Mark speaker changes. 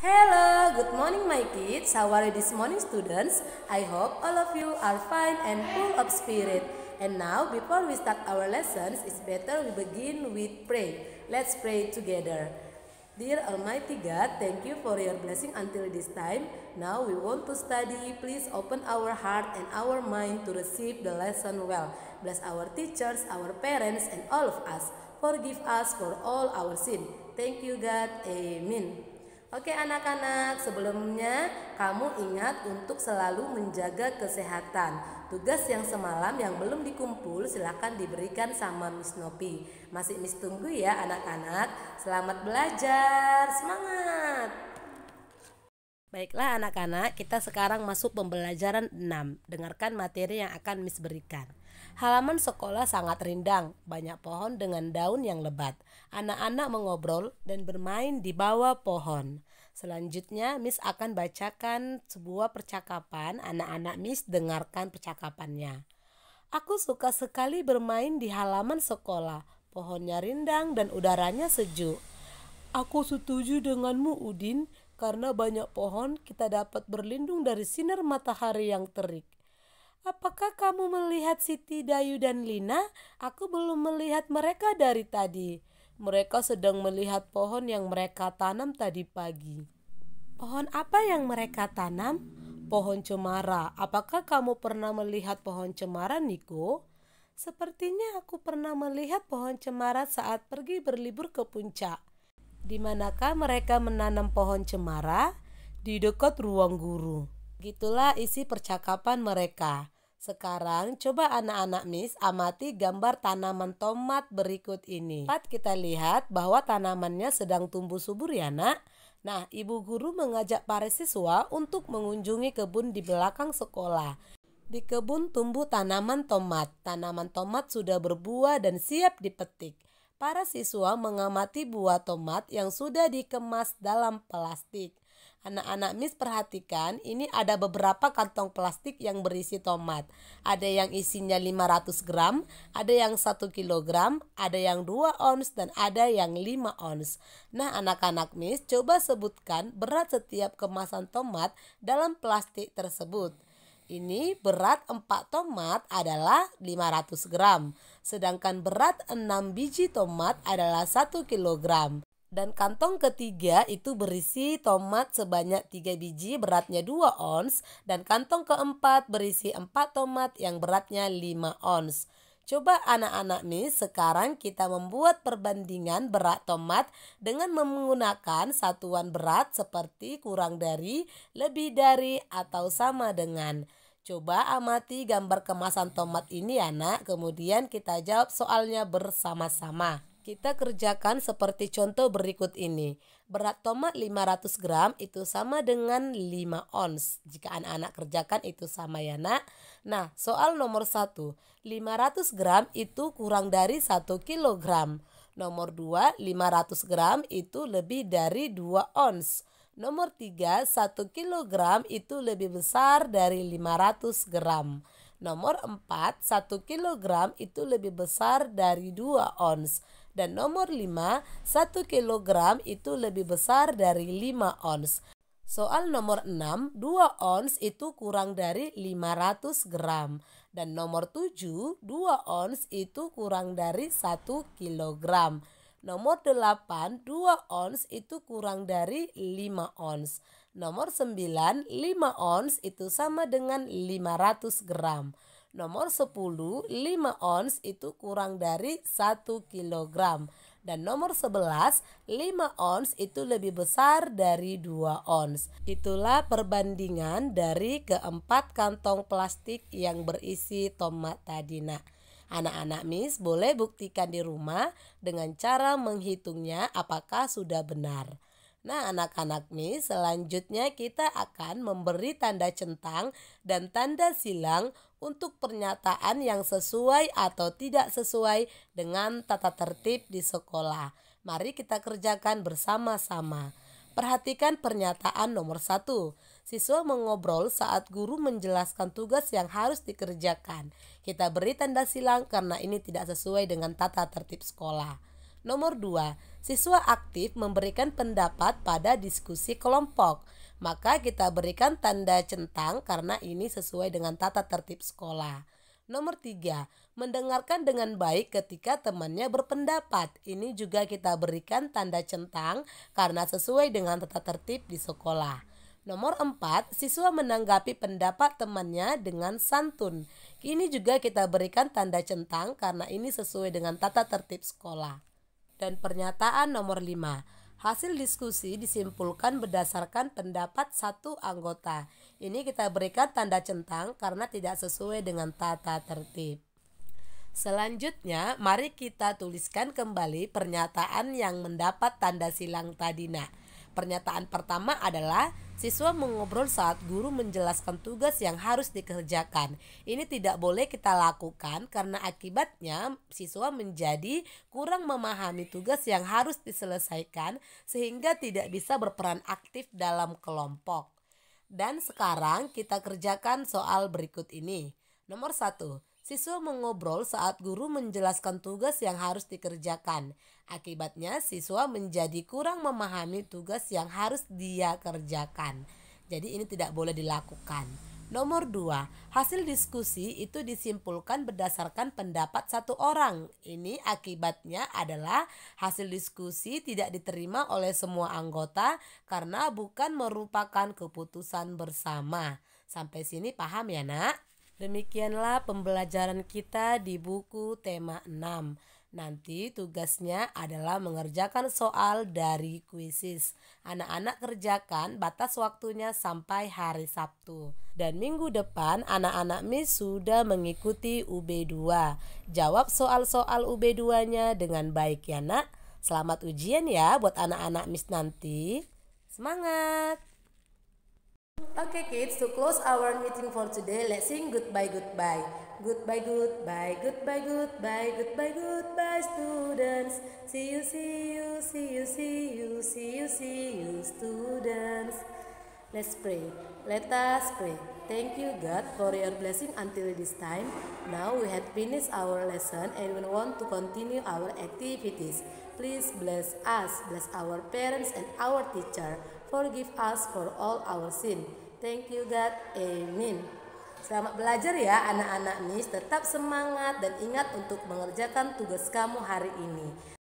Speaker 1: Hello, good morning my kids. How are you this morning students? I hope all of you are fine and full of spirit. And now, before we start our lessons, it's better we begin with pray. Let's pray together. Dear Almighty God, thank you for your blessing until this time. Now we want to study. Please open our heart and our mind to receive the lesson well. Bless our teachers, our parents, and all of us. Forgive us for all our sin. Thank you, God. Amen. Oke anak-anak, sebelumnya kamu ingat untuk selalu menjaga kesehatan. Tugas yang semalam yang belum dikumpul silahkan diberikan sama Miss Nopi. Masih Miss tunggu ya anak-anak. Selamat belajar, semangat! Baiklah anak-anak, kita sekarang masuk pembelajaran 6. Dengarkan materi yang akan Miss berikan. Halaman sekolah sangat rindang, banyak pohon dengan daun yang lebat. Anak-anak mengobrol dan bermain di bawah pohon. Selanjutnya, Miss akan bacakan sebuah percakapan. Anak-anak Miss dengarkan percakapannya. Aku suka sekali bermain di halaman sekolah. Pohonnya rindang dan udaranya sejuk. Aku setuju denganmu, Udin, karena banyak pohon kita dapat berlindung dari sinar matahari yang terik. Apakah kamu melihat Siti, Dayu, dan Lina? Aku belum melihat mereka dari tadi. Mereka sedang melihat pohon yang mereka tanam tadi pagi. Pohon apa yang mereka tanam? Pohon cemara. Apakah kamu pernah melihat pohon cemara, Niko? Sepertinya aku pernah melihat pohon cemara saat pergi berlibur ke puncak. Di manakah mereka menanam pohon cemara? Di dekat ruang guru. Gitulah isi percakapan mereka. Sekarang coba anak-anak Miss amati gambar tanaman tomat berikut ini. Dapat kita lihat bahwa tanamannya sedang tumbuh subur ya nak. Nah, ibu guru mengajak para siswa untuk mengunjungi kebun di belakang sekolah. Di kebun tumbuh tanaman tomat. Tanaman tomat sudah berbuah dan siap dipetik para siswa mengamati buah tomat yang sudah dikemas dalam plastik. Anak-anak Miss perhatikan, ini ada beberapa kantong plastik yang berisi tomat. Ada yang isinya 500 gram, ada yang 1 kilogram, ada yang 2 ons, dan ada yang 5 ons. Nah, anak-anak Miss, coba sebutkan berat setiap kemasan tomat dalam plastik tersebut. Ini berat 4 tomat adalah 500 gram, sedangkan berat 6 biji tomat adalah 1 kilogram. Dan kantong ketiga itu berisi tomat sebanyak 3 biji beratnya 2 ons dan kantong keempat berisi 4 tomat yang beratnya 5 ons. Coba anak-anak nih sekarang kita membuat perbandingan berat tomat dengan menggunakan satuan berat seperti kurang dari, lebih dari, atau sama dengan. Coba amati gambar kemasan tomat ini anak, ya, kemudian kita jawab soalnya bersama-sama. Kita kerjakan seperti contoh berikut ini. Berat tomat 500 gram itu sama dengan 5 ons. Jika anak-anak kerjakan itu sama ya nak. Nah, soal nomor 1. 500 gram itu kurang dari 1 kilogram. Nomor 2, 500 gram itu lebih dari 2 ons. Nomor 3, 1 kilogram itu lebih besar dari 500 gram. Nomor 4, 1 kilogram itu lebih besar dari 2 ons. Dan nomor 5, 1 kg itu lebih besar dari 5 ons. Soal nomor 6, 2 ons itu kurang dari 500 gram. Dan nomor 7, 2 ons itu kurang dari 1 kg. Nomor 8, 2 ons itu kurang dari 5 ons. Nomor 9, 5 ons itu sama dengan 500 gram. Nomor 10, 5 ons itu kurang dari 1 kilogram. Dan nomor 11, 5 ons itu lebih besar dari 2 ons. Itulah perbandingan dari keempat kantong plastik yang berisi tomat tadi nak. Anak-anak Miss boleh buktikan di rumah dengan cara menghitungnya apakah sudah benar. Nah, anak-anak nih, selanjutnya kita akan memberi tanda centang dan tanda silang untuk pernyataan yang sesuai atau tidak sesuai dengan tata tertib di sekolah. Mari kita kerjakan bersama-sama. Perhatikan pernyataan nomor satu. Siswa mengobrol saat guru menjelaskan tugas yang harus dikerjakan. Kita beri tanda silang karena ini tidak sesuai dengan tata tertib sekolah. Nomor 2, siswa aktif memberikan pendapat pada diskusi kelompok. Maka kita berikan tanda centang karena ini sesuai dengan tata tertib sekolah. Nomor 3, mendengarkan dengan baik ketika temannya berpendapat. Ini juga kita berikan tanda centang karena sesuai dengan tata tertib di sekolah. Nomor 4, siswa menanggapi pendapat temannya dengan santun. Ini juga kita berikan tanda centang karena ini sesuai dengan tata tertib sekolah dan pernyataan nomor 5. Hasil diskusi disimpulkan berdasarkan pendapat satu anggota. Ini kita berikan tanda centang karena tidak sesuai dengan tata tertib. Selanjutnya, mari kita tuliskan kembali pernyataan yang mendapat tanda silang tadi. Nah, Pernyataan pertama adalah siswa mengobrol saat guru menjelaskan tugas yang harus dikerjakan. Ini tidak boleh kita lakukan karena akibatnya siswa menjadi kurang memahami tugas yang harus diselesaikan sehingga tidak bisa berperan aktif dalam kelompok. Dan sekarang kita kerjakan soal berikut ini. Nomor satu, Siswa mengobrol saat guru menjelaskan tugas yang harus dikerjakan. Akibatnya, siswa menjadi kurang memahami tugas yang harus dia kerjakan. Jadi, ini tidak boleh dilakukan. Nomor dua, hasil diskusi itu disimpulkan berdasarkan pendapat satu orang. Ini akibatnya adalah hasil diskusi tidak diterima oleh semua anggota karena bukan merupakan keputusan bersama. Sampai sini paham ya, Nak? Demikianlah pembelajaran kita di buku tema 6. Nanti tugasnya adalah mengerjakan soal dari kuisis. Anak-anak kerjakan batas waktunya sampai hari Sabtu. Dan minggu depan anak-anak Miss sudah mengikuti UB2. Jawab soal-soal UB2-nya dengan baik ya nak. Selamat ujian ya buat anak-anak Miss nanti. Semangat! Okay kids, to close our meeting for today, let's sing goodbye goodbye. Goodbye, goodbye, goodbye, goodbye, goodbye, goodbye, students. See you, see you, see you, see you, see you, see you, students. Let's pray. Let us pray. Thank you, God, for your blessing until this time. Now we have finished our lesson and we want to continue our activities. Please bless us, bless our parents and our teacher. Forgive us for all our sin. Thank you, God. Amen. Selamat belajar ya anak-anak Miss, tetap semangat dan ingat untuk mengerjakan tugas kamu hari ini.